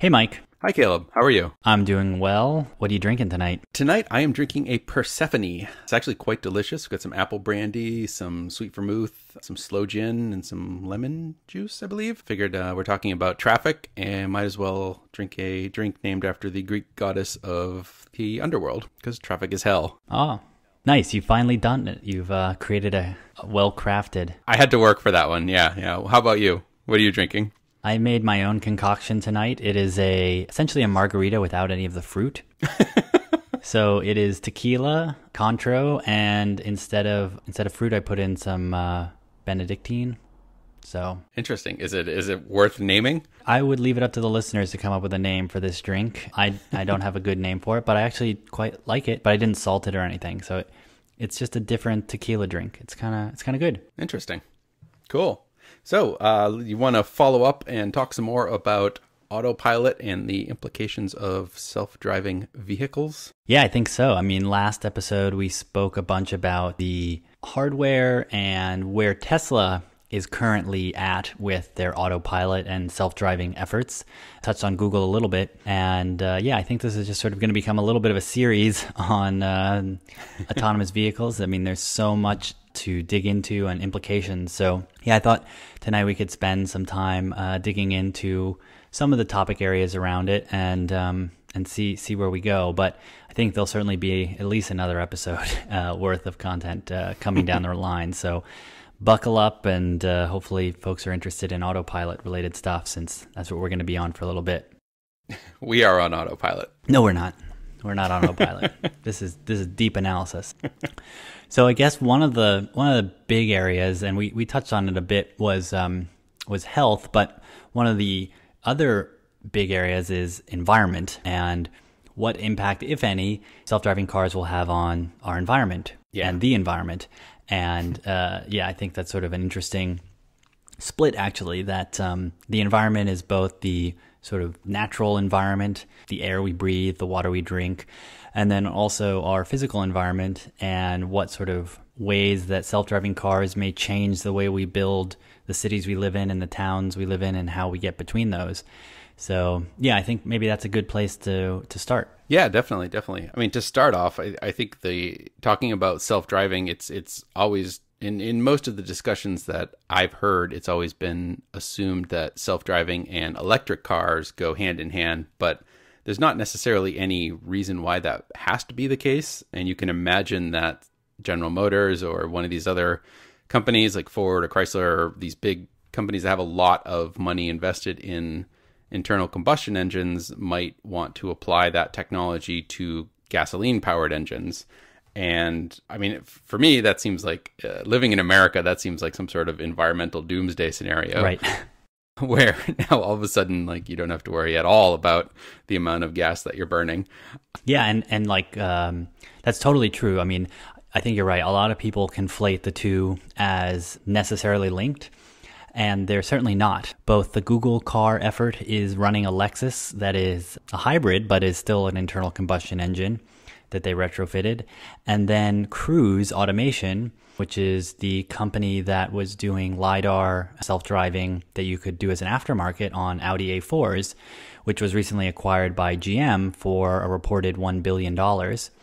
Hey, Mike. Hi, Caleb. How are you? I'm doing well. What are you drinking tonight? Tonight, I am drinking a Persephone. It's actually quite delicious. We've got some apple brandy, some sweet vermouth, some sloe gin, and some lemon juice, I believe. Figured uh, we're talking about traffic and might as well drink a drink named after the Greek goddess of the underworld because traffic is hell. Oh, Nice, you've finally done it. You've uh, created a, a well crafted. I had to work for that one. Yeah, yeah. How about you? What are you drinking? I made my own concoction tonight. It is a essentially a margarita without any of the fruit. so it is tequila, Contro, and instead of instead of fruit, I put in some uh, Benedictine. So interesting. Is it is it worth naming? I would leave it up to the listeners to come up with a name for this drink. I I don't have a good name for it, but I actually quite like it. But I didn't salt it or anything, so it, it's just a different tequila drink. It's kind of it's kind of good. Interesting. Cool. So, uh, you want to follow up and talk some more about autopilot and the implications of self driving vehicles? Yeah, I think so. I mean, last episode we spoke a bunch about the hardware and where Tesla is currently at with their autopilot and self-driving efforts. Touched on Google a little bit, and uh, yeah, I think this is just sort of going to become a little bit of a series on uh, autonomous vehicles. I mean, there's so much to dig into and implications. So yeah, I thought tonight we could spend some time uh, digging into some of the topic areas around it and um, and see see where we go. But I think there'll certainly be at least another episode uh, worth of content uh, coming down the line. So buckle up and uh, hopefully folks are interested in autopilot related stuff since that's what we're going to be on for a little bit we are on autopilot no we're not we're not on autopilot this is this is deep analysis so i guess one of the one of the big areas and we we touched on it a bit was um was health but one of the other big areas is environment and what impact, if any, self driving cars will have on our environment yeah. and the environment. And uh, yeah, I think that's sort of an interesting split, actually, that um, the environment is both the sort of natural environment, the air we breathe, the water we drink, and then also our physical environment and what sort of ways that self driving cars may change the way we build the cities we live in and the towns we live in and how we get between those. So, yeah, I think maybe that's a good place to, to start. Yeah, definitely, definitely. I mean, to start off, I, I think the talking about self driving, it's it's always in in most of the discussions that I've heard, it's always been assumed that self driving and electric cars go hand in hand, but there's not necessarily any reason why that has to be the case. And you can imagine that General Motors or one of these other companies like Ford or Chrysler, or these big companies that have a lot of money invested in internal combustion engines might want to apply that technology to gasoline powered engines. And I mean, for me, that seems like uh, living in America, that seems like some sort of environmental doomsday scenario. Right. Where now all of a sudden, like, you don't have to worry at all about the amount of gas that you're burning. Yeah. And, and like, um, that's totally true. I mean, I think you're right. A lot of people conflate the two as necessarily linked and they're certainly not. Both the Google car effort is running a Lexus that is a hybrid, but is still an internal combustion engine that they retrofitted. And then Cruise Automation, which is the company that was doing LiDAR self driving that you could do as an aftermarket on Audi A4s, which was recently acquired by GM for a reported $1 billion,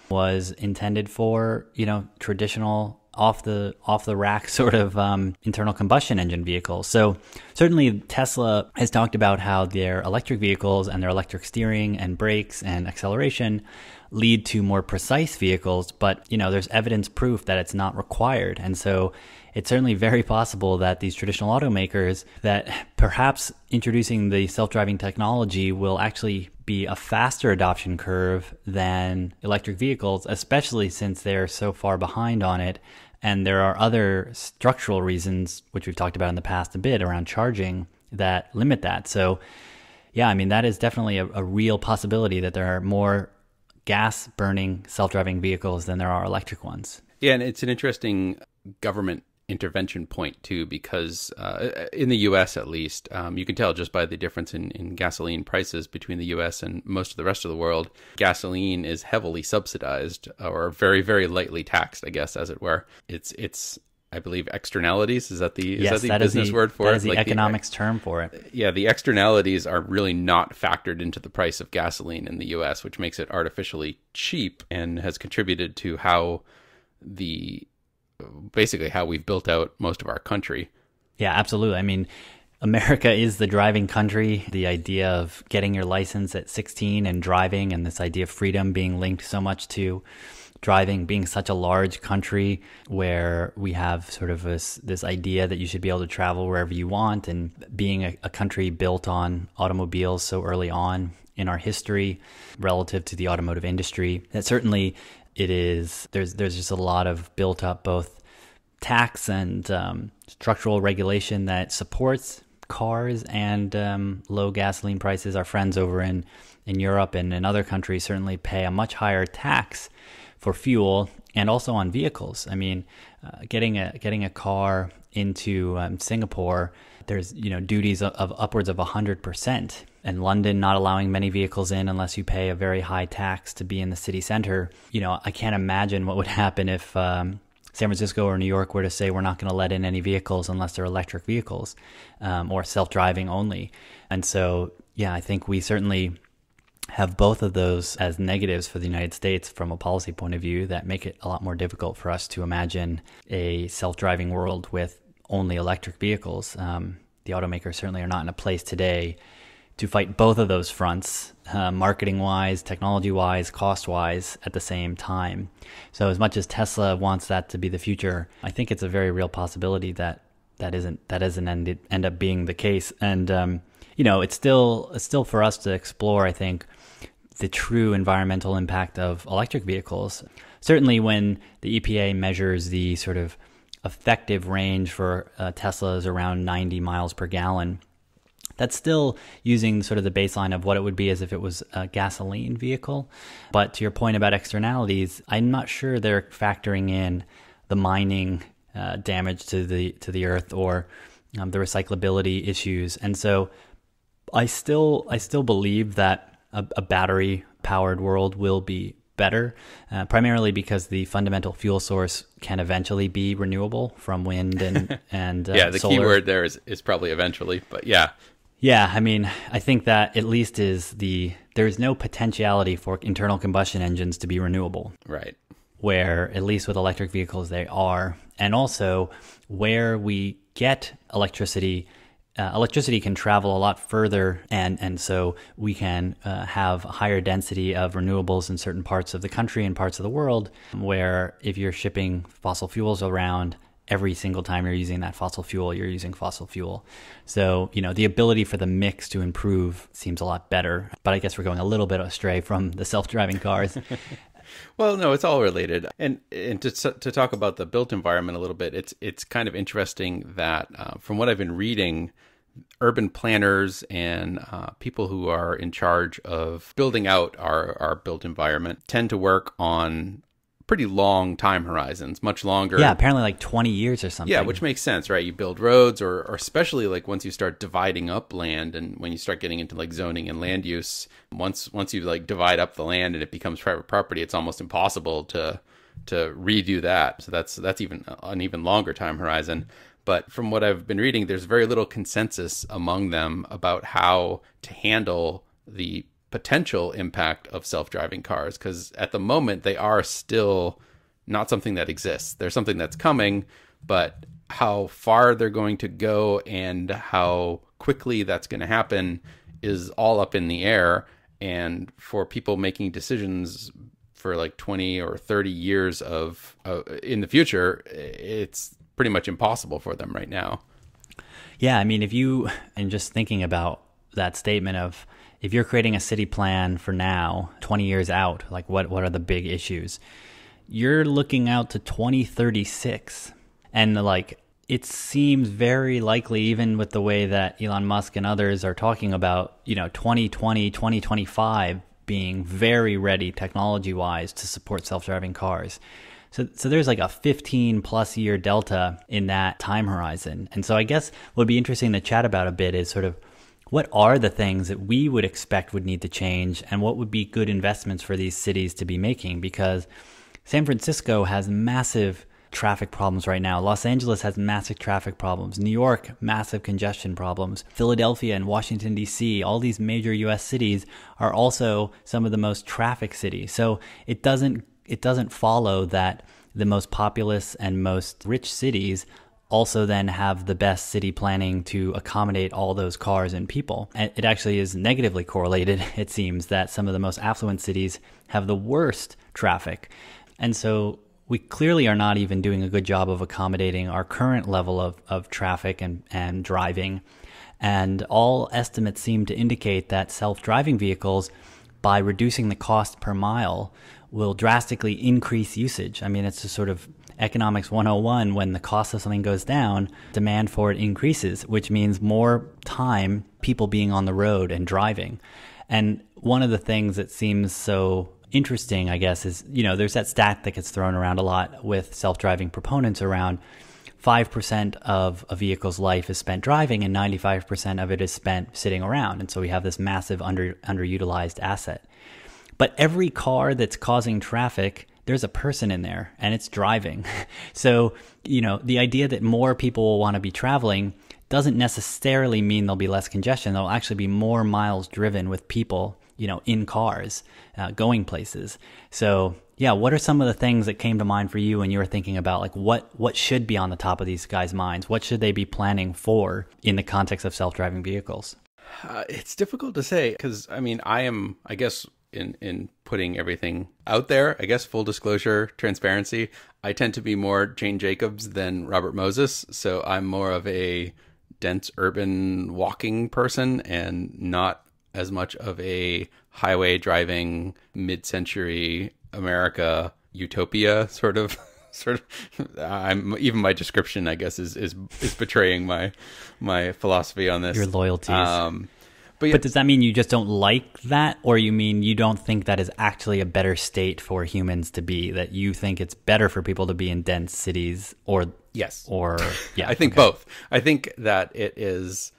was intended for, you know, traditional off the off the rack sort of um, internal combustion engine vehicle. So certainly Tesla has talked about how their electric vehicles and their electric steering and brakes and acceleration lead to more precise vehicles, but you know there's evidence proof that it's not required, and so it's certainly very possible that these traditional automakers that perhaps introducing the self-driving technology will actually be a faster adoption curve than electric vehicles especially since they're so far behind on it and there are other structural reasons, which we've talked about in the past a bit around charging, that limit that. So, yeah, I mean, that is definitely a, a real possibility that there are more gas burning self driving vehicles than there are electric ones. Yeah, and it's an interesting government intervention point too, because uh, in the U.S. at least, um, you can tell just by the difference in, in gasoline prices between the U.S. and most of the rest of the world. Gasoline is heavily subsidized or very, very lightly taxed, I guess, as it were. It's it's I believe externalities is that the is yes, that the that business the, word for that it? Is the like economics the, term for it. Uh, yeah, the externalities are really not factored into the price of gasoline in the U.S., which makes it artificially cheap and has contributed to how the basically how we've built out most of our country. Yeah, absolutely. I mean, America is the driving country. The idea of getting your license at 16 and driving, and this idea of freedom being linked so much to driving, being such a large country where we have sort of this, this idea that you should be able to travel wherever you want, and being a, a country built on automobiles so early on in our history relative to the automotive industry, that certainly it is there's there's just a lot of built up both tax and um, structural regulation that supports cars and um, low gasoline prices. Our friends over in in Europe and in other countries certainly pay a much higher tax for fuel and also on vehicles. I mean, uh, getting a getting a car into um, Singapore there's you know duties of upwards of 100% and London not allowing many vehicles in unless you pay a very high tax to be in the city center you know I can't imagine what would happen if um, San Francisco or New York were to say we're not going to let in any vehicles unless they're electric vehicles um, or self-driving only and so yeah I think we certainly have both of those as negatives for the United States from a policy point of view that make it a lot more difficult for us to imagine a self driving world with only electric vehicles. Um, the automakers certainly are not in a place today to fight both of those fronts, uh, marketing wise, technology wise, cost wise, at the same time. So, as much as Tesla wants that to be the future, I think it's a very real possibility that that isn't that doesn't end, end up being the case. And um, you know, it's still it's still for us to explore. I think the true environmental impact of electric vehicles. Certainly, when the EPA measures the sort of effective range for uh, Tesla is around 90 miles per gallon. That's still using sort of the baseline of what it would be as if it was a gasoline vehicle. But to your point about externalities, I'm not sure they're factoring in the mining uh, damage to the to the earth or um, the recyclability issues. And so I still I still believe that a, a battery powered world will be better, uh, primarily because the fundamental fuel source can eventually be renewable from wind and and uh, yeah. The solar. key word there is is probably eventually, but yeah, yeah, I mean, I think that at least is the there is no potentiality for internal combustion engines to be renewable. Right. Where at least with electric vehicles they are, and also where we get electricity uh, electricity can travel a lot further, and and so we can uh, have a higher density of renewables in certain parts of the country and parts of the world. Where if you're shipping fossil fuels around, every single time you're using that fossil fuel, you're using fossil fuel. So you know the ability for the mix to improve seems a lot better. But I guess we're going a little bit astray from the self-driving cars. well no it's all related and and to, to talk about the built environment a little bit it's it's kind of interesting that uh, from what i've been reading urban planners and uh, people who are in charge of building out our, our built environment tend to work on pretty long time horizons, much longer. Yeah, apparently like 20 years or something. Yeah, which makes sense, right? You build roads, or, or especially like once you start dividing up land and when you start getting into like zoning and land use, once once you like divide up the land and it becomes private property, it's almost impossible to to redo that. So that's that's even an even longer time horizon but from what I've been reading, there's very little consensus among them about how to handle the potential impact of self driving cars because at the moment they are still not something that exists. They're something that's coming, but how far they're going to go and how quickly that's going to happen is all up in the air. And for people making decisions for like 20 or 30 years of uh, in the future, it's pretty much impossible for them right now. Yeah, I mean, if you and just thinking about that statement of if you're creating a city plan for now, 20 years out, like what what are the big issues? You're looking out to 2036 and like it seems very likely even with the way that Elon Musk and others are talking about, you know, 2020, 2025 being very ready technology-wise to support self-driving cars so, so there's like a 15 plus year delta in that time horizon. And so I guess what would be interesting to chat about a bit is sort of what are the things that we would expect would need to change and what would be good investments for these cities to be making? Because San Francisco has massive traffic problems right now. Los Angeles has massive traffic problems. New York, massive congestion problems. Philadelphia and Washington, D.C., all these major U.S. cities are also some of the most traffic cities. So it doesn't it doesn't follow that the most populous and most rich cities also then have the best city planning to accommodate all those cars and people. It actually is negatively correlated, it seems, that some of the most affluent cities have the worst traffic. And so we clearly are not even doing a good job of accommodating our current level of, of traffic and, and driving. And all estimates seem to indicate that self driving vehicles, by reducing the cost per mile, will drastically increase usage. I mean, it's a sort of economics 101 when the cost of something goes down, demand for it increases, which means more time people being on the road and driving. And one of the things that seems so interesting, I guess, is you know, there's that stat that gets thrown around a lot with self driving proponents around 5% of a vehicle's life is spent driving and 95% of it is spent sitting around. And so we have this massive under, underutilized asset. But every car that's causing traffic, there's a person in there and it's driving. so, you know, the idea that more people will want to be traveling doesn't necessarily mean there'll be less congestion. There'll actually be more miles driven with people, you know, in cars uh, going places. So, yeah, what are some of the things that came to mind for you when you were thinking about like what what should be on the top of these guys' minds? What should they be planning for in the context of self-driving vehicles? Uh, it's difficult to say because I mean I am I guess in in putting everything out there. I guess full disclosure, transparency. I tend to be more Jane Jacobs than Robert Moses, so I'm more of a dense urban walking person and not as much of a highway driving mid-century America utopia sort of sort of I'm even my description I guess is is is betraying my my philosophy on this. Your loyalties. Um but, yeah. but does that mean you just don't like that, or you mean you don't think that is actually a better state for humans to be? That you think it's better for people to be in dense cities, or yes, or yeah? I think okay. both. I think that it is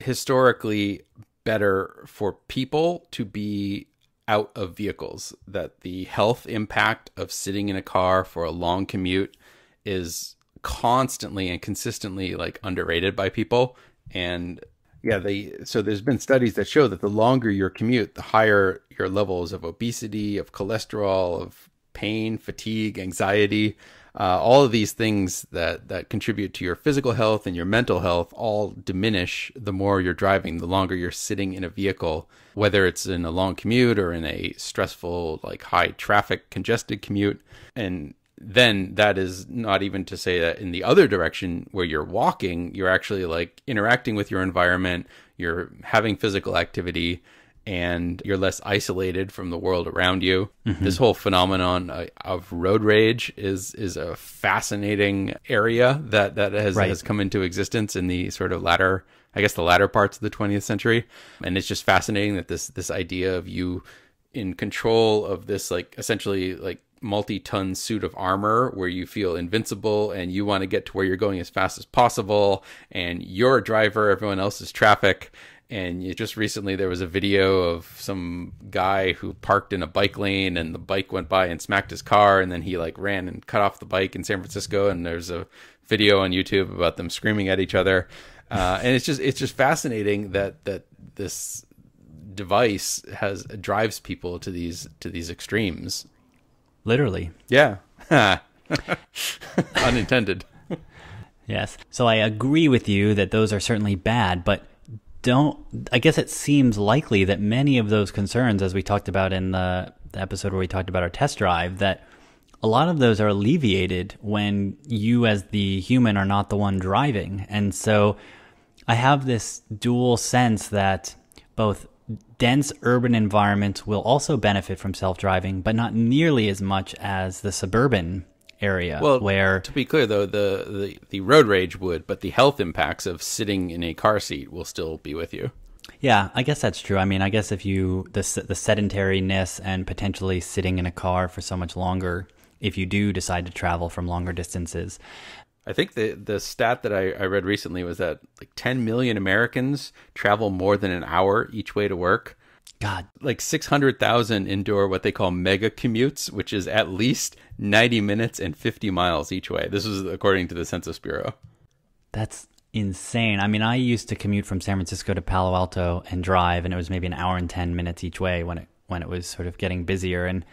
historically better for people to be out of vehicles. That the health impact of sitting in a car for a long commute is constantly and consistently like underrated by people and yeah, they so there's been studies that show that the longer your commute, the higher your levels of obesity, of cholesterol, of pain, fatigue, anxiety, uh, all of these things that that contribute to your physical health and your mental health all diminish the more you're driving, the longer you're sitting in a vehicle, whether it's in a long commute or in a stressful, like high traffic, congested commute. And then that is not even to say that in the other direction where you're walking, you're actually like interacting with your environment, you're having physical activity, and you're less isolated from the world around you. Mm-hmm. This whole phenomenon uh, of road rage is is a fascinating area that that has right. has come into existence in the sort of latter, I guess, the latter parts of the 20th century, and it's just fascinating that this this idea of you in control of this like essentially like multi-ton suit of armor where you feel invincible and you want to get to where you're going as fast as possible and you're a driver everyone else is traffic and you, just recently there was a video of some guy who parked in a bike lane and the bike went by and smacked his car and then he like ran and cut off the bike in San Francisco and there's a video on YouTube about them screaming at each other uh, and it's just it's just fascinating that that this device has drives people to these to these extremes Literally. Yeah. Unintended. yes. So I agree with you that those are certainly bad, but don't I guess it seems likely that many of those concerns as we talked about in the, episode where we talked about our test drive that a lot of those are alleviated when you as the human are not the one driving. And so I have this dual sense that both dense urban environments will also benefit from self driving, but not nearly as much as the suburban area. Well, where to be clear though, the, the the road rage would, but the health impacts of sitting in a car seat will still be with you. Yeah, I guess that's true. I mean, I guess if you the the sedentariness and potentially sitting in a car for so much longer, if you do decide to travel from longer distances, I think the the stat that I, I read recently was that like 10 million Americans travel more than an hour each way to work. God, like 600,000 endure what they call mega commutes, which is at least 90 minutes and 50 miles each way. This is according to the Census Bureau. That's insane. I mean, I used to commute from San Francisco to Palo Alto and drive, and it was maybe an hour and 10 minutes each way when it when it was sort of getting busier and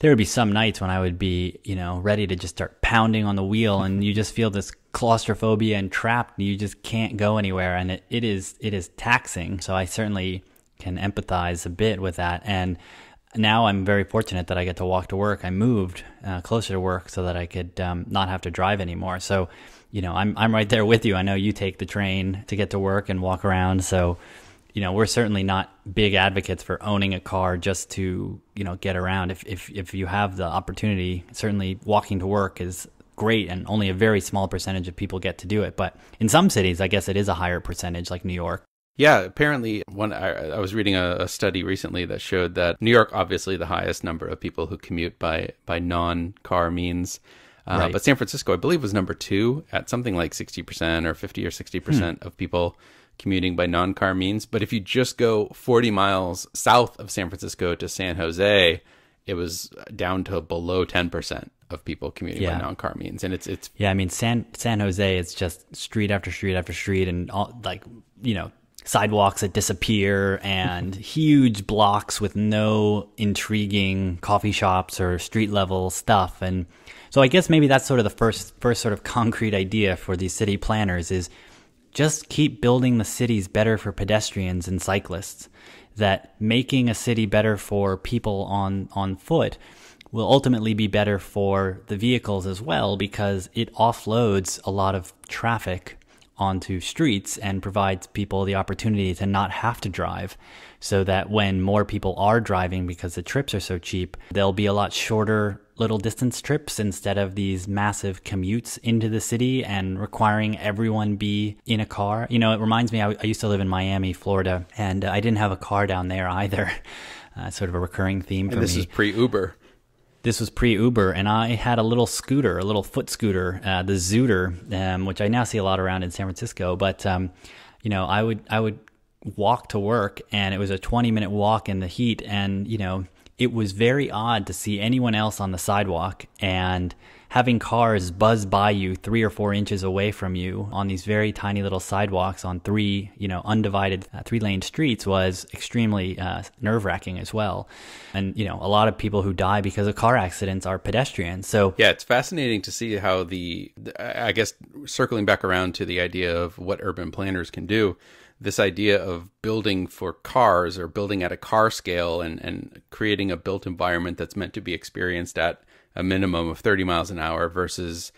there would be some nights when I would be, you know, ready to just start pounding on the wheel and you just feel this claustrophobia and trapped and you just can't go anywhere. And it, it is, it is taxing. So I certainly can empathize a bit with that. And now I'm very fortunate that I get to walk to work. I moved uh, closer to work so that I could um, not have to drive anymore. So, you know, I'm, I'm right there with you. I know you take the train to get to work and walk around. So, you know, we're certainly not big advocates for owning a car just to, you know, get around. If if if you have the opportunity, certainly walking to work is great and only a very small percentage of people get to do it, but in some cities, I guess it is a higher percentage like New York. Yeah, apparently, one I, I was reading a, a, study recently that showed that New York, obviously, the highest number of people who commute by by non car means, uh, right. but San Francisco, I believe, was number two at something like sixty percent or fifty or sixty percent hmm. of people commuting by non car means. But if you just go 40 miles south of San Francisco to San Jose, it was down to below 10% of people commuting yeah. by non-car means and it's it's yeah i mean san san jose it's just street after street after street and all like you know sidewalks that disappear and huge blocks with no intriguing coffee shops or street level stuff and so i guess maybe that's sort of the first first sort of concrete idea for these city planners is just keep building the cities better for pedestrians and cyclists. That making a city better for people on, on foot will ultimately be better for the vehicles as well because it offloads a lot of traffic onto streets and provides people the opportunity to not have to drive so that when more people are driving because the trips are so cheap, they will be a lot shorter little distance trips instead of these massive commutes into the city and requiring everyone be in a car. You know, it reminds me, I, I used to live in Miami, Florida, and uh, I didn't have a car down there either. Uh, sort of a recurring theme for and this me. is pre Uber. This was pre Uber, and I had a little scooter, a little foot scooter, uh, the Zooter, um, which I now see a lot around in San Francisco. But um, you know, I would I would walk to work, and it was a twenty minute walk in the heat, and you know, it was very odd to see anyone else on the sidewalk and having cars buzz by you three or four inches away from you on these very tiny little sidewalks on three, you know, undivided uh, three lane streets was extremely uh, nerve wracking as well. And, you know, a lot of people who die because of car accidents are pedestrians. So, yeah, it's fascinating to see how the, I guess, circling back around to the idea of what urban planners can do this idea of building for cars or building at a car scale and, and creating a built environment that's meant to be experienced at a minimum of 30 miles an hour versus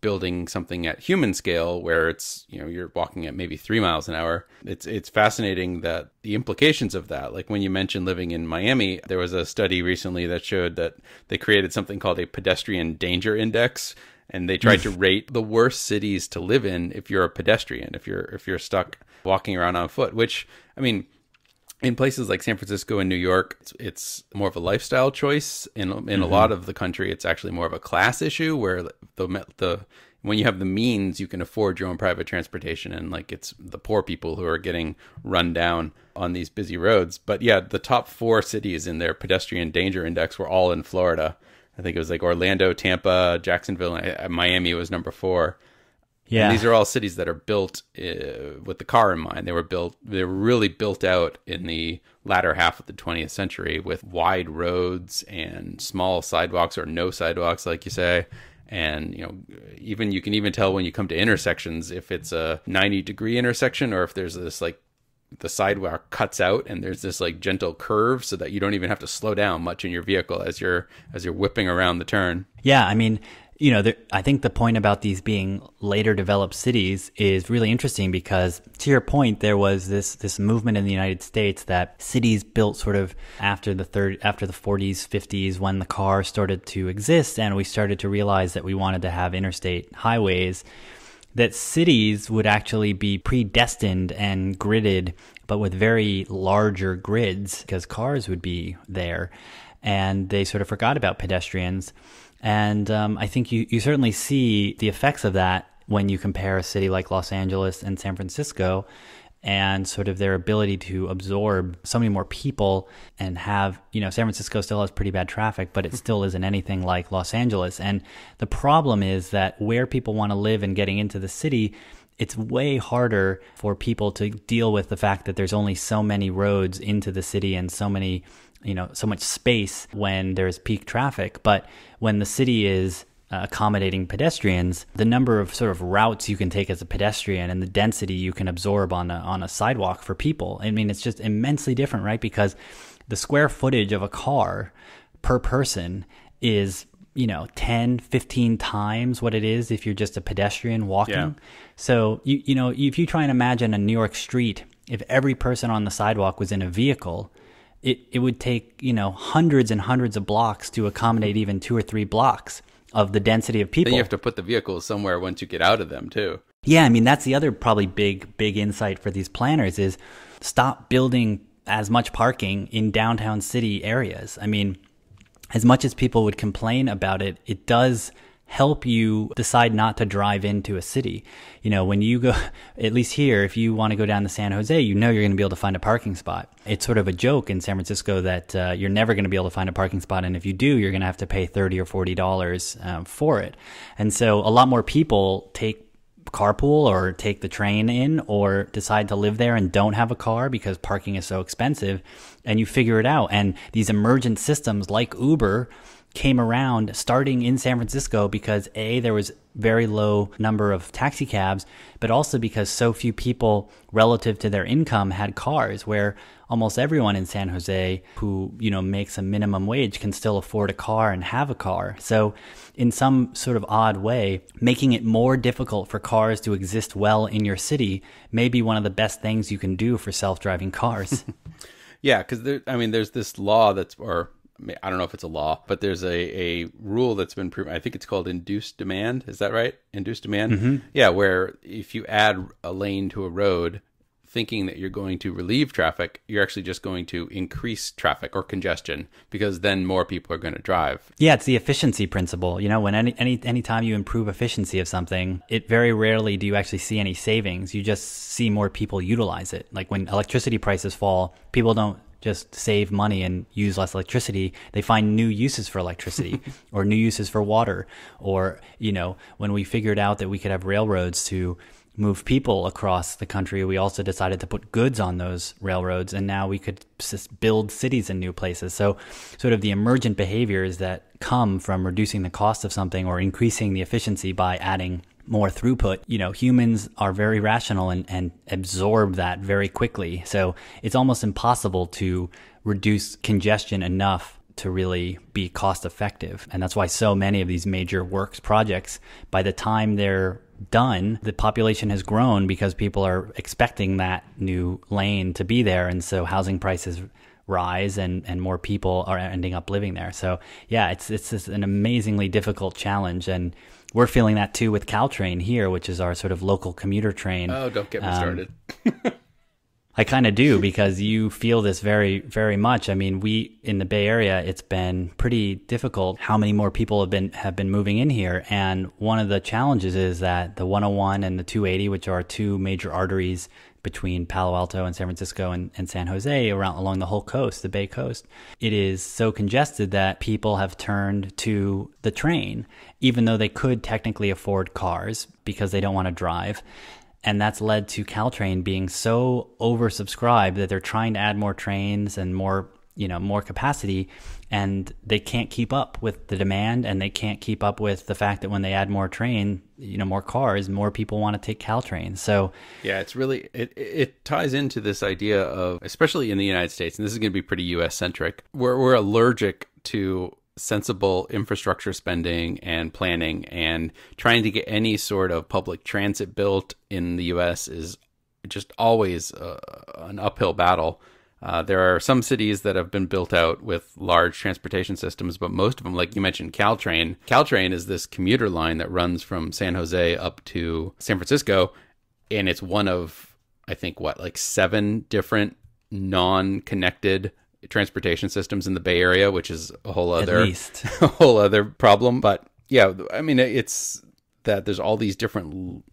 building something at human scale where it's you know you're walking at maybe three miles an hour it's it's fascinating that the implications of that like when you mentioned living in miami there was a study recently that showed that they created something called a pedestrian danger index and they tried to rate the worst cities to live in if you're a pedestrian if you're if you're stuck walking around on foot, which, I mean, in places like San Francisco and New York, it's, it's more of a lifestyle choice. In in mm-hmm. a lot of the country, it's actually more of a class issue where the, the the when you have the means, you can afford your own private transportation, and like it's the poor people who are getting run down on these busy roads. But yeah, the top four cities in their pedestrian danger index were all in Florida. I think it was like Orlando, Tampa, Jacksonville, Miami was number four. Yeah. And these are all cities that are built uh, with the car in mind. They were built, they were really built out in the latter half of the 20th century with wide roads and small sidewalks or no sidewalks, like you say. And, you know, even you can even tell when you come to intersections if it's a 90 degree intersection or if there's this like the sidewalk cuts out and there's this like gentle curve so that you don't even have to slow down much in your vehicle as you're as you're whipping around the turn. Yeah, I mean, you know, there, I think the point about these being later developed cities is really interesting because, to your point, there was this this movement in the United States that cities built sort of after the third, after the 40s, 50s, when the car started to exist, and we started to realize that we wanted to have interstate highways. That cities would actually be predestined and gridded, but with very larger grids because cars would be there. And they sort of forgot about pedestrians. And um, I think you, you certainly see the effects of that when you compare a city like Los Angeles and San Francisco and sort of their ability to absorb so many more people and have, you know, San Francisco still has pretty bad traffic, but it mm-hmm. still isn't anything like Los Angeles. And the problem is that where people want to live and getting into the city, it's way harder for people to deal with the fact that there's only so many roads into the city and so many you know so much space when there's peak traffic but when the city is uh, accommodating pedestrians the number of sort of routes you can take as a pedestrian and the density you can absorb on a, on a sidewalk for people i mean it's just immensely different right because the square footage of a car per person is you know 10 15 times what it is if you're just a pedestrian walking yeah. so you you know if you try and imagine a new york street if every person on the sidewalk was in a vehicle it, it would take, you know, hundreds and hundreds of blocks to accommodate even two or three blocks of the density of people. Then you have to put the vehicles somewhere once you get out of them too. Yeah, I mean that's the other probably big big insight for these planners is stop building as much parking in downtown city areas. I mean, as much as people would complain about it, it does help you decide not to drive into a city. You know, when you go, at least here, if you want to go down to San Jose, you know you're going to be able to find a parking spot. It's sort of a joke in San Francisco that uh, you're never going to be able to find a parking spot, and if you do, you're going to have to pay thirty or forty dollars um, for it. And so, a lot more people take carpool or take the train in or decide to live there and don't have a car because parking is so expensive and you figure it out and these emergent systems like Uber came around starting in San Francisco because A, there was very low number of taxi cabs, but also because so few people relative to their income had cars where almost everyone in San Jose who, you know, makes a minimum wage can still afford a car and have a car. So in some sort of odd way, making it more difficult for cars to exist well in your city may be one of the best things you can do for self-driving cars. yeah, cuz there, I mean there's this law that's or I don't know if it's a law, but there's a, a rule that's been proven. I think it's called induced demand. Is that right? Induced demand? Mm-hmm. Yeah, where if you add a lane to a road, thinking that you're going to relieve traffic, you're actually just going to increase traffic or congestion because then more people are going to drive. Yeah, it's the efficiency principle. You know, when any any anytime you improve efficiency of something, it very rarely do you actually see any savings. You just see more people utilize it. Like when electricity prices fall, people don't just save money and use less electricity. They find new uses for electricity or new uses for water. Or, you know, when we figured out that we could have railroads to move people across the country, we also decided to put goods on those railroads. And now we could build cities in new places. So, sort of the emergent behaviors that come from reducing the cost of something or increasing the efficiency by adding more throughput. You know, humans are very rational and, and absorb that very quickly. So it's almost impossible to reduce congestion enough to really be cost effective. And that's why so many of these major works projects, by the time they're done, the population has grown because people are expecting that new lane to be there. And so housing prices rise and, and more people are ending up living there. So yeah, it's, it's an amazingly difficult challenge. And we're feeling that too with Caltrain here, which is our sort of local commuter train. Oh, don't get me um, started. I kind of do because you feel this very, very much. I mean, we in the Bay Area, it's been pretty difficult how many more people have been, have been moving in here. And one of the challenges is that the 101 and the 280, which are two major arteries between Palo Alto and San Francisco and, and, San Jose around along the whole coast, the Bay Coast. It is so congested that people have turned to the train, even though they could technically afford cars because they don't want to drive. And that's led to Caltrain being so oversubscribed that they're trying to add more trains and more you know more capacity and they can't keep up with the demand and they can't keep up with the fact that when they add more train you know more cars more people want to take caltrain so yeah it's really it it ties into this idea of especially in the united states and this is going to be pretty us centric we're, we're allergic to sensible infrastructure spending and planning and trying to get any sort of public transit built in the us is just always uh, an uphill battle uh, there are some cities that have been built out with large transportation systems, but most of them, like you mentioned, Caltrain. Caltrain is this commuter line that runs from San Jose up to San Francisco, and it's one of, I think, what, like seven different non connected transportation systems in the Bay Area, which is a whole other, a whole other problem. But yeah, I mean, it's that there's all these different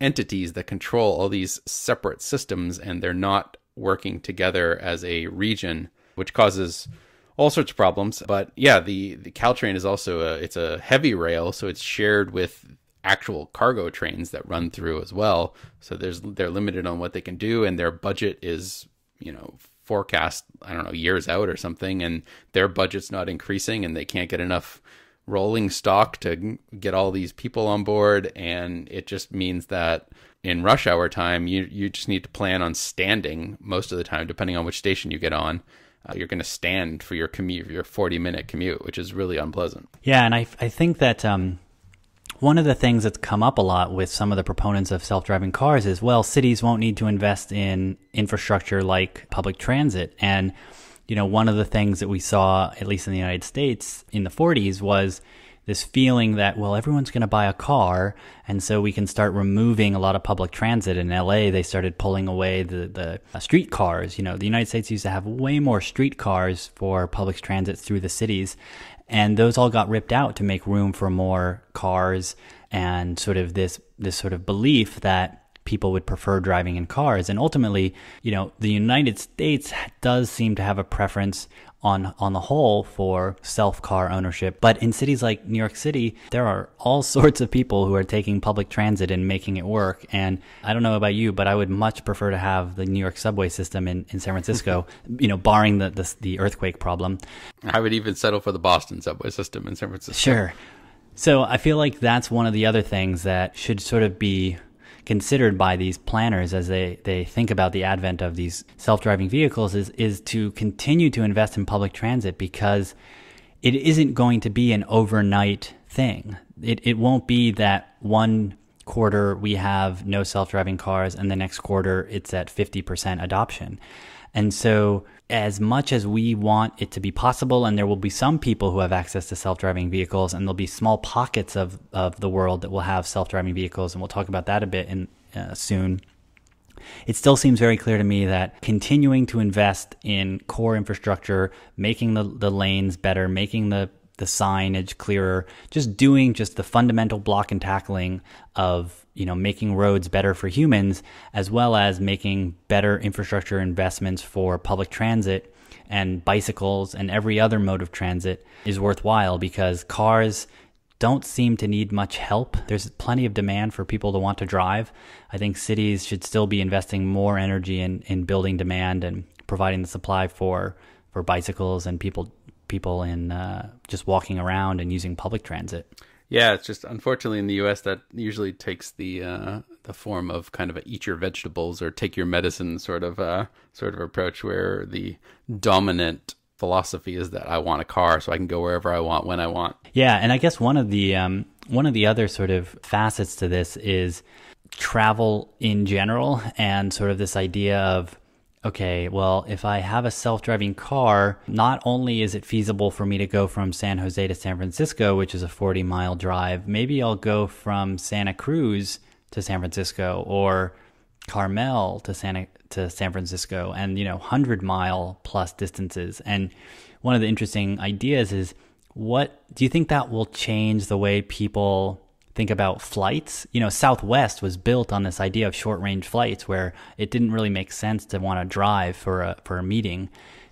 entities that control all these separate systems and they're not working together as a region, which causes all sorts of problems. But yeah, the, the Caltrain is also a, it's a heavy rail, so it's shared with actual cargo trains that run through as well. So there's they're limited on what they can do, and their budget is you know forecast I don't know years out or something, and their budget's not increasing, and they can't get enough rolling stock to get all these people on board, and it just means that in rush hour time, you you just need to plan on standing most of the time, depending on which station you get on. Uh, you're going to stand for your commute, your 40 minute commute, which is really unpleasant. Yeah, and I I think that um, one of the things that's come up a lot with some of the proponents of self driving cars is well, cities won't need to invest in infrastructure like public transit and you know, one of the things that we saw, at least in the United States in the 40s, was this feeling that, well, everyone's going to buy a car. And so we can start removing a lot of public transit. In LA, they started pulling away the, the uh, street cars. You know, the United States used to have way more street cars for public transit through the cities. And those all got ripped out to make room for more cars and sort of this, this sort of belief that people would prefer driving in cars. And ultimately, you know, the United States does seem to have a preference on on the whole for self car ownership. But in cities like New York City, there are all sorts of people who are taking public transit and making it work. And I don't know about you, but I would much prefer to have the New York subway system in, in San Francisco, you know, barring the, the the earthquake problem. I would even settle for the Boston subway system in San Francisco. Sure. So I feel like that's one of the other things that should sort of be considered by these planners as they, they think about the advent of these self-driving vehicles is, is to continue to invest in public transit because it isn't going to be an overnight thing. It, it won't be that one quarter we have no self-driving cars and the next quarter it's at 50% adoption. And so, as much as we want it to be possible, and there will be some people who have access to self driving vehicles, and there'll be small pockets of, of the world that will have self driving vehicles, and we'll talk about that a bit in, uh, soon. It still seems very clear to me that continuing to invest in core infrastructure, making the, the lanes better, making the the signage clearer, just doing just the fundamental block and tackling of you know making roads better for humans as well as making better infrastructure investments for public transit and bicycles and every other mode of transit is worthwhile because cars don't seem to need much help. There's plenty of demand for people to want to drive. I think cities should still be investing more energy in, in building demand and providing the supply for for bicycles and people people in uh, just walking around and using public transit. Yeah, it's just unfortunately in the U.S. that usually takes the uh, the form of kind of a eat your vegetables or take your medicine sort of uh, sort of approach, where the dominant philosophy is that I want a car so I can go wherever I want when I want. Yeah, and I guess one of the um, one of the other sort of facets to this is travel in general and sort of this idea of okay, well, if I have a self driving car, not only is it feasible for me to go from San Jose to San Francisco, which is a 40 mile drive, maybe I'll go from Santa Cruz to San Francisco or Carmel to Santa to San Francisco and you know 100 mile plus distances and one of the interesting ideas is what do you think that will change the way people think about flights. You know, Southwest was built on this idea of short range flights where it didn't really make sense to want to drive for a for a meeting.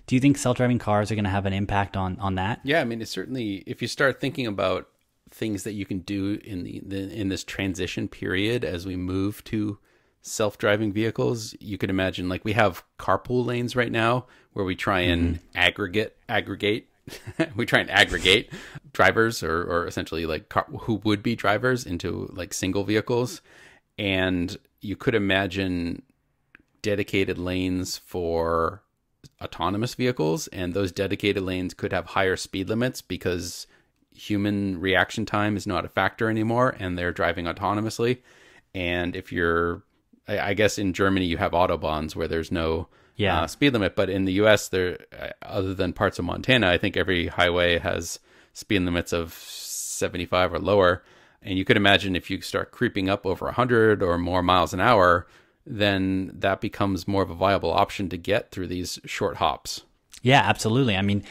Do you think self driving cars are going to have an impact on on that? Yeah, I mean, it's certainly if you start thinking about things that you can do in the, the in this transition period as we move to self driving vehicles, you could imagine like we have carpool lanes right now where we try and mm-hmm. aggregate aggregate we try and aggregate drivers or, or essentially like car, who would be drivers into like single vehicles and you could imagine dedicated lanes for autonomous vehicles and those dedicated lanes could have higher speed limits because human reaction time is not a factor anymore and they're driving autonomously and if you're i guess in germany you have autobahns where there's no yeah. uh, speed limit but in the us there uh, other than parts of montana i think every highway has speed limits of 75 or lower. And you could imagine if you start creeping up over 100 or more miles an hour, then that becomes more of a viable option to get through these short hops. Yeah, absolutely. I mean,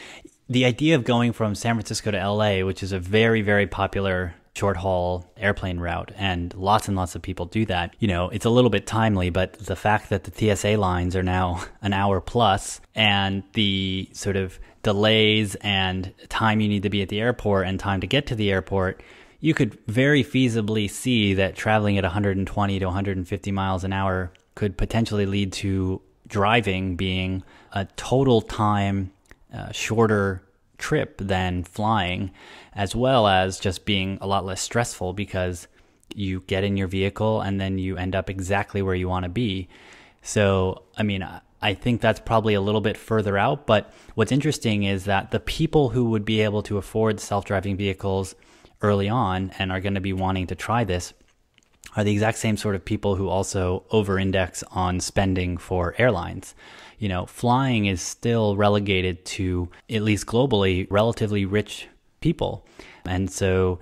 the idea of going from San Francisco to LA, which is a very, very popular short haul airplane route and lots and lots of people do that you know it's a little bit timely but the fact that the tsa lines are now an hour plus and the sort of delays and time you need to be at the airport and time to get to the airport you could very feasibly see that traveling at 120 to 150 miles an hour could potentially lead to driving being a total time uh, shorter trip than flying, as well as just being a lot less stressful because you get in your vehicle and then you end up exactly where you want to be. So, I mean, I think that's probably a little bit further out. But what's interesting is that the people who would be able to afford self driving vehicles early on and are going to be wanting to try this are the exact same sort of people who also over index on spending for airlines you know, flying is still relegated to, at least globally, relatively rich people. And so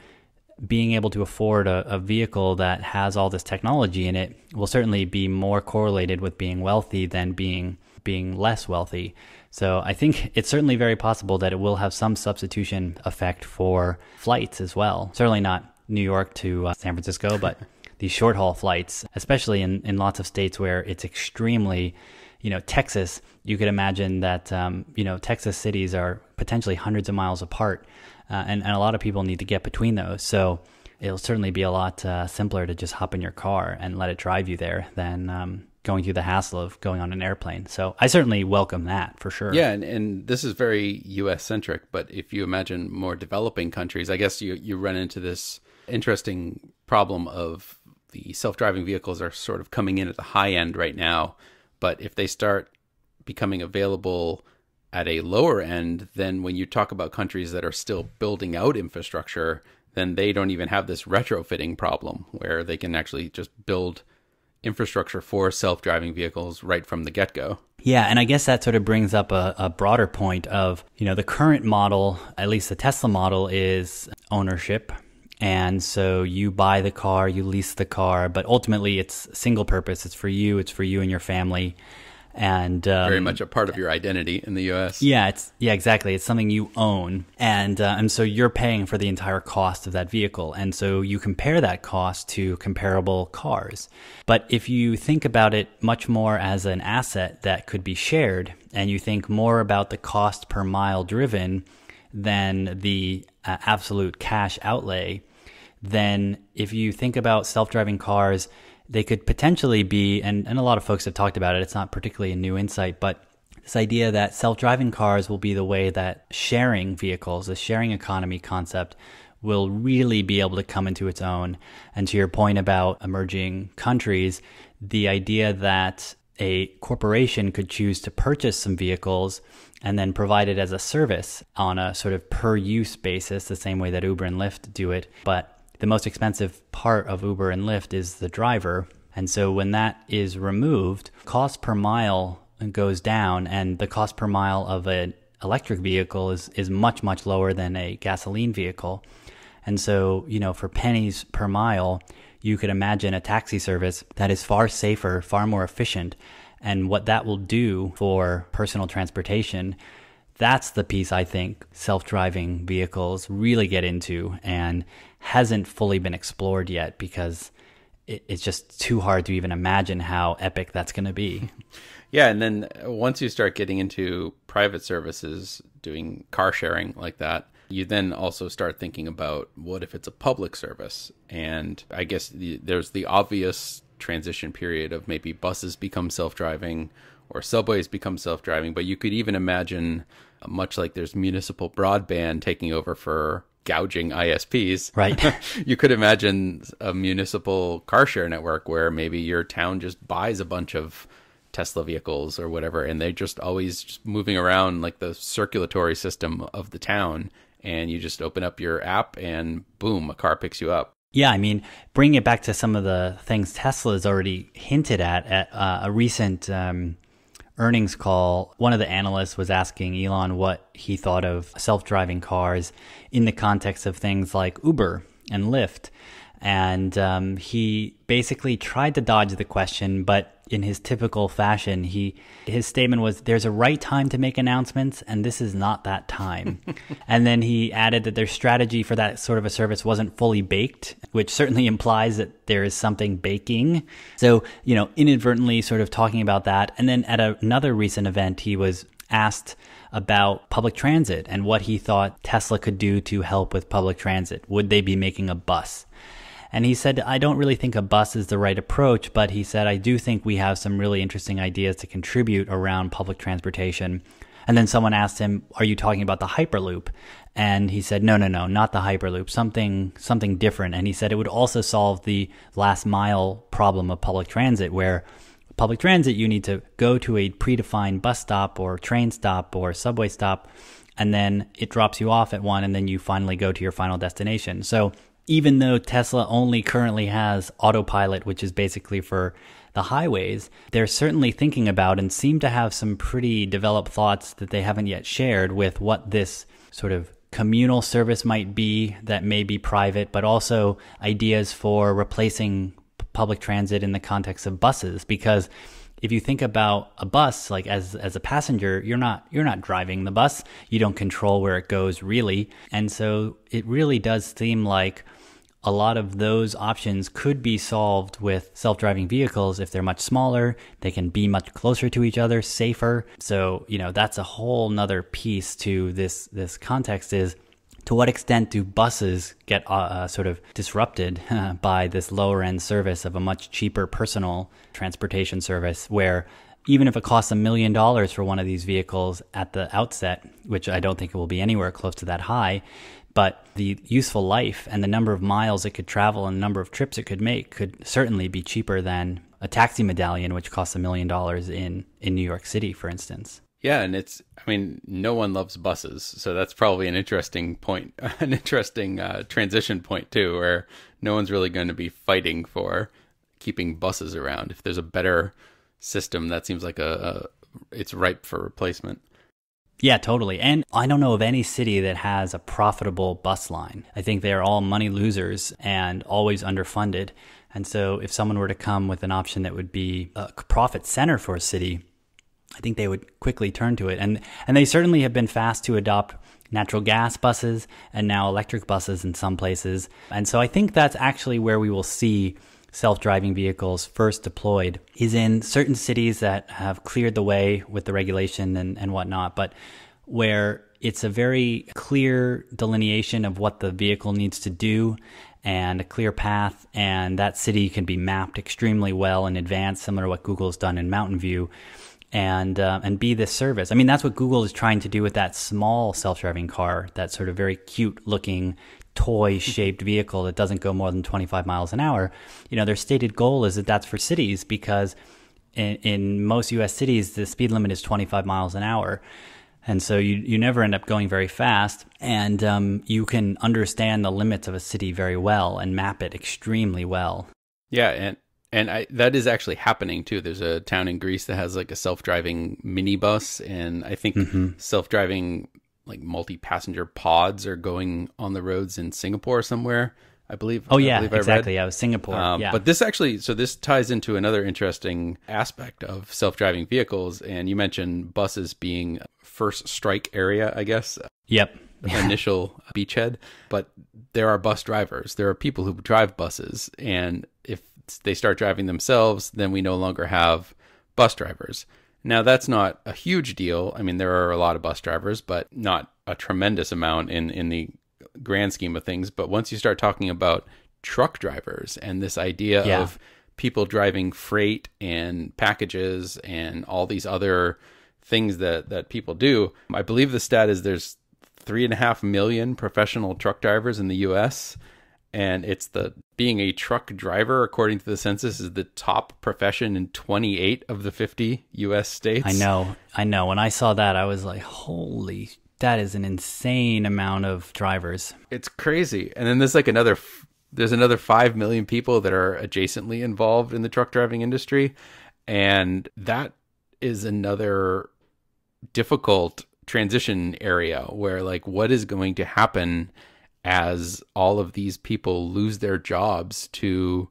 being able to afford a, a, vehicle that has all this technology in it will certainly be more correlated with being wealthy than being being less wealthy. So I think it's certainly very possible that it will have some substitution effect for flights as well. Certainly not New York to uh, San Francisco, but these short haul flights, especially in, in lots of states where it's extremely you know Texas, you could imagine that um, you know Texas cities are potentially hundreds of miles apart, uh, and and a lot of people need to get between those. So it'll certainly be a lot uh, simpler to just hop in your car and let it drive you there than um, going through the hassle of going on an airplane. So I certainly welcome that for sure. Yeah, and, and this is very U.S. centric, but if you imagine more developing countries, I guess you you run into this interesting problem of the self-driving vehicles are sort of coming in at the high end right now but if they start becoming available at a lower end, then when you talk about countries that are still building out infrastructure, then they don't even have this retrofitting problem where they can actually just build infrastructure for self driving vehicles right from the get go. Yeah, and I guess that sort of brings up a, a, broader point of, you know, the current model, at least the Tesla model, is ownership, and so you buy the car, you lease the car, but ultimately it's single purpose. It's for you, it's for you and your family. And um, very much a part of your identity in the US. Yeah, it's yeah, exactly. It's something you own. And uh, and so you're paying for the entire cost of that vehicle. And so you compare that cost to comparable cars. But if you think about it much more as an asset that could be shared and you think more about the cost per mile driven than the uh, absolute cash outlay, then if you think about self driving cars, they could potentially be, and, and a lot of folks have talked about it, it's not particularly a new insight, but this idea that self driving cars will be the way that sharing vehicles, the sharing economy concept, will really be able to come into its own. And to your point about emerging countries, the idea that a corporation could choose to purchase some vehicles and then provide it as a service on a sort of per use basis, the same way that Uber and Lyft do it, but the most expensive part of Uber and Lyft is the driver. And so when that is removed, cost per mile goes down and the cost per mile of an electric vehicle is, is much, much lower than a gasoline vehicle. And so, you know, for pennies per mile, you could imagine a taxi service that is far safer, far more efficient. And what that will do for personal transportation that's the piece I think self driving vehicles really get into and hasn't fully been explored yet because it's just too hard to even imagine how epic that's going to be. Yeah, and then once you start getting into private services, doing car sharing like that, you then also start thinking about what if it's a public service? And I guess the, there's the obvious transition period of maybe buses become self driving or subways become self driving, but you could even imagine much like there's municipal broadband taking over for gouging ISPs. Right. you could imagine a municipal car share network where maybe your town just buys a bunch of Tesla vehicles or whatever, and they're just always just moving around like the circulatory system of the town. And you just open up your app, and boom, a car picks you up. Yeah, I mean, bringing it back to some of the things Tesla has already hinted at at uh, a recent um, earnings call, one of the analysts was asking Elon what he thought of self driving cars in the context of things like Uber and Lyft and um, he basically tried to dodge the question, but in his typical fashion, he his statement was, "There's a right time to make announcements, and this is not that time." and then he added that their strategy for that sort of a service wasn't fully baked, which certainly implies that there is something baking. So you know, inadvertently, sort of talking about that. And then at a, another recent event, he was asked about public transit and what he thought Tesla could do to help with public transit. Would they be making a bus? And he said, I don't really think a bus is the right approach, but he said, I do think we have some really interesting ideas to contribute around public transportation. And then someone asked him, "Are you talking about the Hyperloop?" And he said, "No, no, no, not the Hyperloop. Something something different." And he said it would also solve the last mile problem of public transit where public transit you need to go to a predefined bus stop or train stop or subway stop and then it drops you off at one and then you finally go to your final destination. So even though Tesla only currently has autopilot, which is basically for the highways, they're certainly thinking about and seem to have some pretty developed thoughts that they haven't yet shared with what this sort of communal service might be that may be private, but also ideas for replacing public transit in the context of buses because if you think about a bus like as as a passenger you're not you're not driving the bus you don't control where it goes really and so it really does seem like a lot of those options could be solved with self-driving vehicles if they're much smaller they can be much closer to each other safer so you know that's a whole nother piece to this this context is to what extent do buses get uh, uh sort of disrupted by this lower end service of a much cheaper personal transportation service where even if it costs a million dollars for one of these vehicles at the outset, which I don't think it will be anywhere close to that high, but the useful life and the number of miles it could travel and the number of trips it could make could certainly be cheaper than a taxi medallion, which costs a million dollars in in New York City, for instance. Yeah, and it's I mean, no one loves buses, so that's probably an interesting point, an interesting uh, transition point too, where no one's really going to be fighting for keeping buses around. If there's a better system, that seems like a, a it's ripe for replacement. Yeah, totally. And I don't know of any city that has a profitable bus line. I think they're all money losers and always underfunded. And so if someone were to come with an option that would be a profit center for a city, I think they would quickly turn to it. And and they certainly have been fast to adopt natural gas buses and now electric buses in some places. And so I think that's actually where we will see self-driving vehicles first deployed is in certain cities that have cleared the way with the regulation and, and whatnot, but where it's a very clear delineation of what the vehicle needs to do and a clear path, and that city can be mapped extremely well in advance, similar to what Google's done in Mountain View, and uh, and be this service. I mean, that's what Google is trying to do with that small self-driving car, that sort of very cute-looking toy shaped vehicle that doesn't go more than 25 miles an hour. You know, their stated goal is that that's for cities because in, in most US cities, the speed limit is 25 miles an hour. And so you, you never end up going very fast. And um, you can understand the limits of a city very well and map it extremely well. Yeah. And, and I, that is actually happening too. There's a town in Greece that has like a self driving minibus. And I think mm -hmm. self driving like multi-passenger pods are going on the roads in Singapore somewhere. I believe. Oh yeah, I exactly. I, was Singapore. Um, yeah. But this actually, so this ties into another interesting aspect of self-driving vehicles, and you mentioned buses being first strike area, I guess. Yep. initial beachhead, but there are bus drivers. There are people who drive buses, and if they start driving themselves, then we no longer have bus drivers. Now, that's not a huge deal. I mean, there are a lot of bus drivers, but not a tremendous amount in, in the grand scheme of things. But once you start talking about truck drivers and this idea yeah. of people driving freight and packages and all these other things that, that people do, I believe the stat is there's three and a half million professional truck drivers in the US. And it's the being a truck driver, according to the census, is the top profession in 28 of the 50 U.S. states. I know, I know. When I saw that, I was like, holy, that is an insane amount of drivers. It's crazy. And then there's like another, there's another 5 million people that are adjacently involved in the truck driving industry. And that is another difficult transition area where, like, what is going to happen? as all of these people lose their jobs to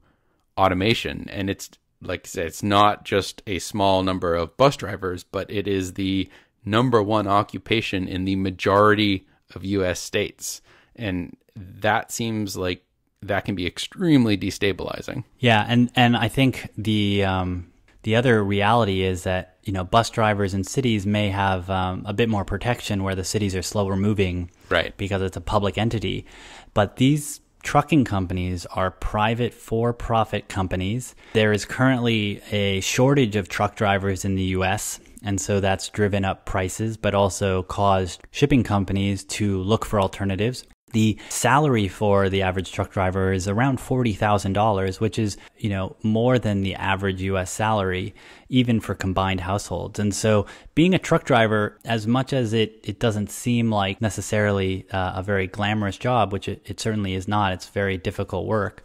automation. And it's like I said, it's not just a small number of bus drivers, but it is the number one occupation in the majority of US states. And that seems like that can be extremely destabilizing. Yeah, and and I think the um, the other reality is that you know, bus drivers in cities may have um, a bit more protection where the cities are slower moving, right? Because it's a public entity. But these trucking companies are private for profit companies. There is currently a shortage of truck drivers in the US, and so that's driven up prices, but also caused shipping companies to look for alternatives. The salary for the average truck driver is around $40,000, which is, you know, more than the average US salary, even for combined households. And so being a truck driver, as much as it, it doesn't seem like necessarily uh, a very glamorous job, which it, it certainly is not, it's very difficult work,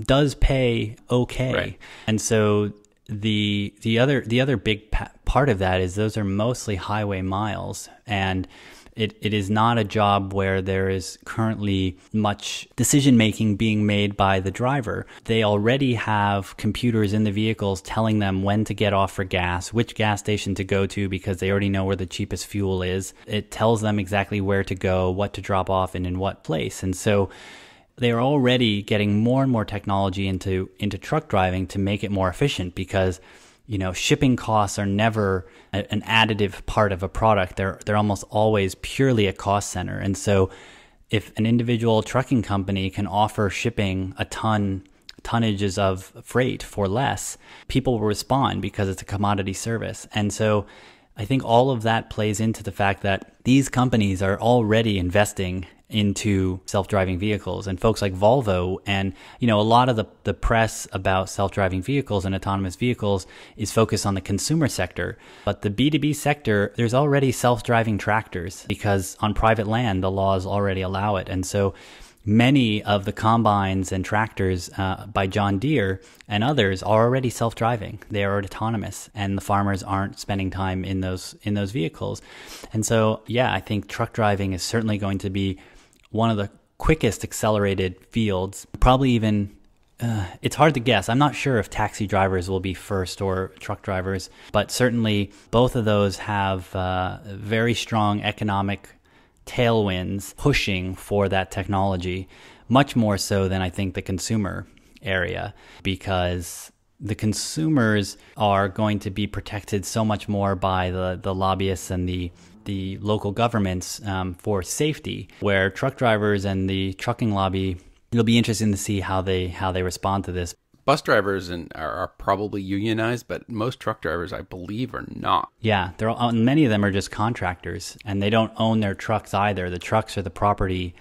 does pay okay. Right. And so the the other the other big part of that is those are mostly highway miles and it, it is not a job where there is currently much decision making being made by the driver. They already have computers in the vehicles telling them when to get off for gas, which gas station to go to because they already know where the cheapest fuel is. It tells them exactly where to go, what to drop off, and in what place. And so they are already getting more and more technology into into truck driving to make it more efficient because you know shipping costs are never a, an additive part of a product they're they're almost always purely a cost center and so if an individual trucking company can offer shipping a ton tonnages of freight for less people will respond because it's a commodity service and so I think all of that plays into the fact that these companies are already investing into self-driving vehicles and folks like Volvo and you know a lot of the the press about self-driving vehicles and autonomous vehicles is focused on the consumer sector but the B2B sector there's already self-driving tractors because on private land the laws already allow it and so many of the combines and tractors uh, by John Deere and others are already self-driving. They are autonomous, and the farmers aren't spending time in those in those vehicles. And so, yeah, I think truck driving is certainly going to be one of the quickest accelerated fields, probably even uh, it's hard to guess. I'm not sure if taxi drivers will be first or truck drivers, but certainly both of those have uh, very strong economic tailwinds pushing for that technology, much more so than I think the consumer area, because the consumers are going to be protected so much more by the, the lobbyists and the the local governments um, for safety, where truck drivers and the trucking lobby, it'll be interesting to see how they how they respond to this bus drivers and are, probably unionized, but most truck drivers, I believe, are not. Yeah, they're all, many of them are just contractors, and they don't own their trucks either. The trucks are the property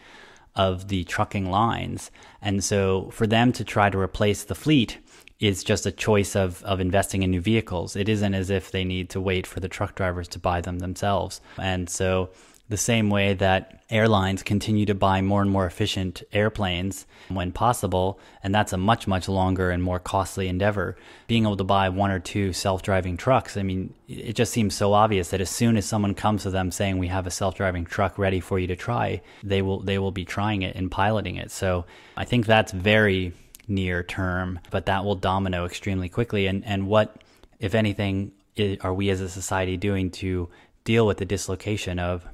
of the trucking lines, and so for them to try to replace the fleet is just a choice of of investing in new vehicles. It isn't as if they need to wait for the truck drivers to buy them themselves. And so the same way that airlines continue to buy more and more efficient airplanes when possible, and that's a much, much longer and more costly endeavor. Being able to buy one or two self driving trucks, I mean, it just seems so obvious that as soon as someone comes to them saying, We have a self driving truck ready for you to try, they will, they will be trying it and piloting it. So I think that's very near term, but that will domino extremely quickly. And, and what, if anything, are we as a society doing to deal with the dislocation of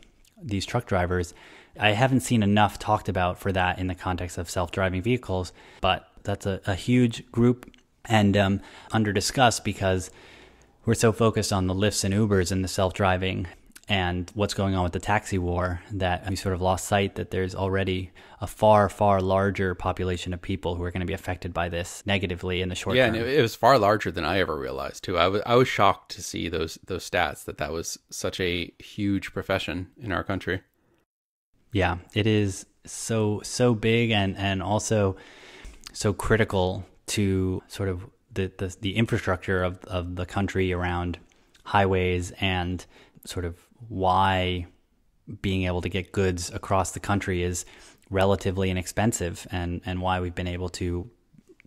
these truck drivers? I haven't seen enough talked about for that in the context of self driving vehicles, but that's a, a huge group and um, under discussed because we're so focused on the lifts and Ubers and the self driving and what's going on with the taxi war that we sort of lost sight that there's already a far far larger population of people who are going to be affected by this negatively in the short yeah, term. Yeah, it was far larger than I ever realized too. I was I was shocked to see those those stats that that was such a huge profession in our country. Yeah, it is so so big and and also so critical to sort of the the, the infrastructure of of the country around highways and sort of why being able to get goods across the country is relatively inexpensive and, and why we've been able to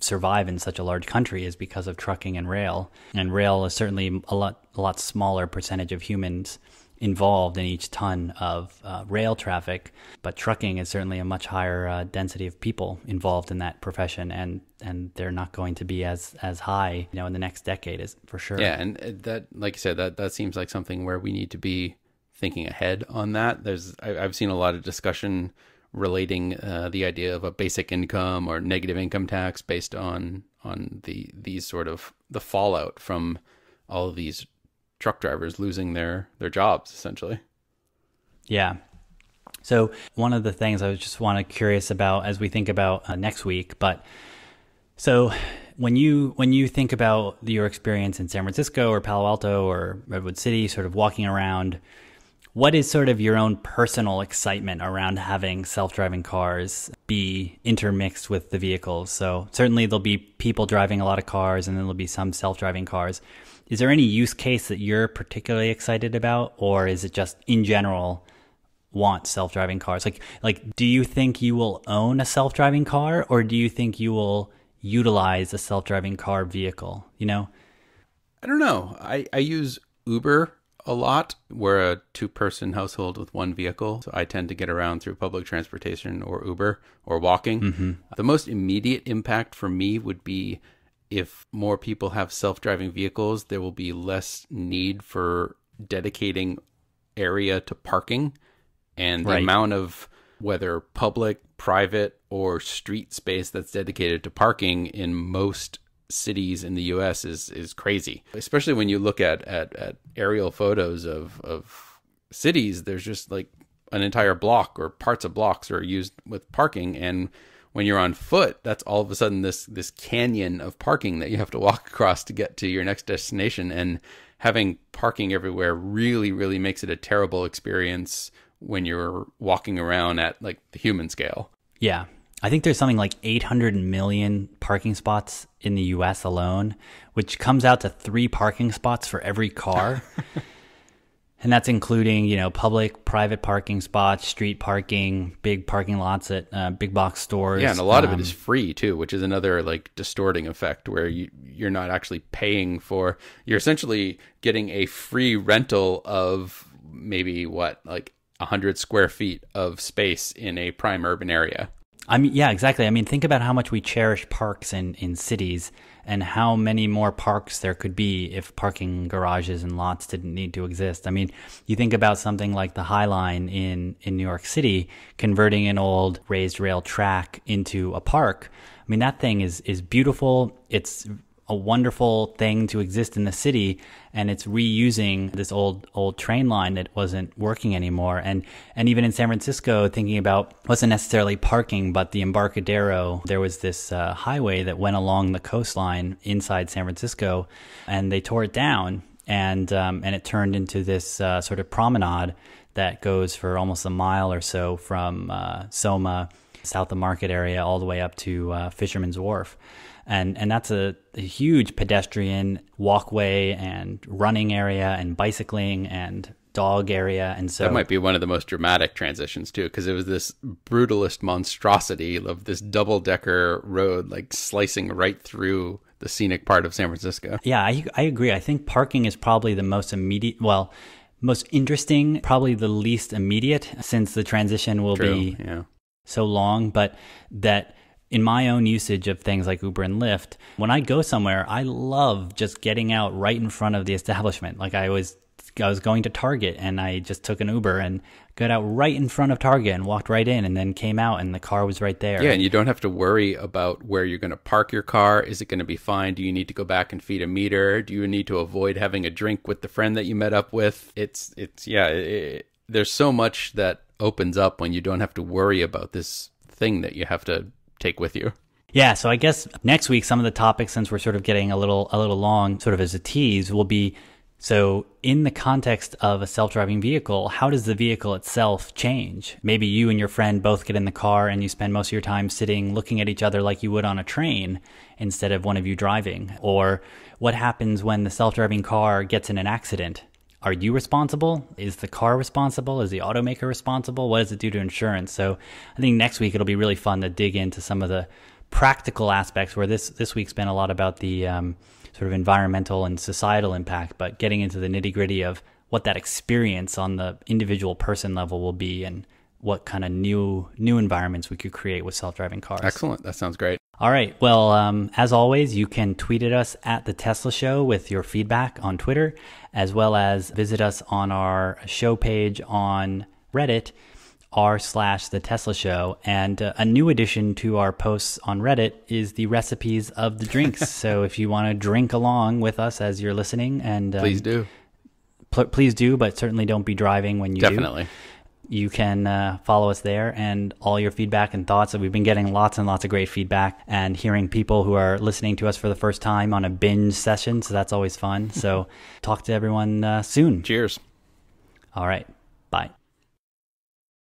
survive in such a large country is because of trucking and rail. And rail is certainly a lot a lot smaller percentage of humans involved in each ton of uh, rail traffic, but trucking is certainly a much higher uh, density of people involved in that profession, and and they're not going to be as as high, you know, in the next decade is for sure. Yeah, and uh, that, like you said, that that seems like something where we need to be thinking ahead on that. There's I, have seen a lot of discussion relating uh, the idea of a basic income or negative income tax based on on the these sort of the fallout from all of these truck drivers losing their their jobs essentially. Yeah. So one of the things I was just want to curious about as we think about uh, next week, but so when you when you think about your experience in San Francisco or Palo Alto or Redwood City, sort of walking around what is sort of your own personal excitement around having self driving cars be intermixed with the vehicles? So, certainly there'll be people driving a lot of cars and then there'll be some self driving cars. Is there any use case that you're particularly excited about, or is it just in general? want self-driving cars like like do you think you will own a self-driving car or do you think you will utilize a self-driving car vehicle you know i don't know i i use uber a lot. We're a two person household with one vehicle. So I tend to get around through public transportation or Uber or walking. Mm-hmm. The most immediate impact for me would be if more people have self driving vehicles, there will be less need for dedicating area to parking. And the right. amount of whether public, private, or street space that's dedicated to parking in most cities in the U.S. is is crazy, especially when you look at at, at aerial photos of of cities. There's just like an entire block or parts of blocks are used with parking and when you're on foot that's all of a sudden this this canyon of parking that you have to walk across to get to your next destination and having parking everywhere really really makes it a terrible experience when you're walking around at like the human scale yeah I think there's something like 800 million parking spots in the US alone, which comes out to three parking spots for every car. and that's including, you know, public, private parking spots, street parking, big parking lots at uh, big box stores. Yeah, and a lot um, of it um, is free too, which is another like distorting effect where you you're not actually paying for. You're essentially getting a free rental of maybe what like 100 square feet of space in a prime urban area. I mean, yeah, exactly. I mean, think about how much we cherish parks in, in cities and how many more parks there could be if parking garages and lots didn't need to exist. I mean, you think about something like the High Line in, in New York City, converting an old raised rail track into a park. I mean, that thing is, is beautiful. It's a wonderful thing to exist in the city and it's reusing this old old train line that wasn't working anymore and and even in San Francisco thinking about wasn't necessarily parking but the Embarcadero there was this uh, highway that went along the coastline inside San Francisco and they tore it down and um, and it turned into this uh, sort of promenade that goes for almost a mile or so from uh, Soma south of Market area all the way up to uh, Fisherman's Wharf and and that's a, a, huge pedestrian walkway and running area and bicycling and dog area and so that might be one of the most dramatic transitions too because it was this brutalist monstrosity of this double decker road like slicing right through the scenic part of San Francisco. Yeah, I, I agree. I think parking is probably the most immediate well most interesting, probably the least immediate since the transition will True, be yeah. so long, but that in my own usage of things like Uber and Lyft, when I go somewhere, I love just getting out right in front of the establishment. Like I was I was going to Target and I just took an Uber and got out right in front of Target and walked right in and then came out and the car was right there. Yeah, and you don't have to worry about where you're going to park your car. Is it going to be fine? Do you need to go back and feed a meter? Do you need to avoid having a drink with the friend that you met up with? It's it's yeah, it, there's so much that opens up when you don't have to worry about this thing that you have to take with you. Yeah, so I guess next week some of the topics, since we're sort of getting a little a little long, sort of as a tease, will be so in the context of a self-driving vehicle, how does the vehicle itself change? Maybe you and your friend both get in the car and you spend most of your time sitting looking at each other like you would on a train instead of one of you driving. Or what happens when the self-driving car gets in an accident? are you responsible? Is the car responsible? Is the automaker responsible? What does it do to insurance? So I think next week it'll be really fun to dig into some of the practical aspects where this this week's been a lot about the um, sort of environmental and societal impact, but getting into the nitty gritty of what that experience on the individual person level will be and what kind of new new environments we could create with self-driving cars. Excellent. That sounds great. All right. Well, um, as always, you can tweet at us at the Tesla Show with your feedback on Twitter, as well as visit us on our show page on Reddit r slash the tesla show and uh, a new addition to our posts on reddit is the recipes of the drinks so if you want to drink along with us as you're listening and um, please do pl please do but certainly don't be driving when you definitely do you can uh, follow us there and all your feedback and thoughts. We've been getting lots and lots of great feedback and hearing people who are listening to us for the first time on a binge session. So that's always fun. so talk to everyone uh, soon. Cheers. All right.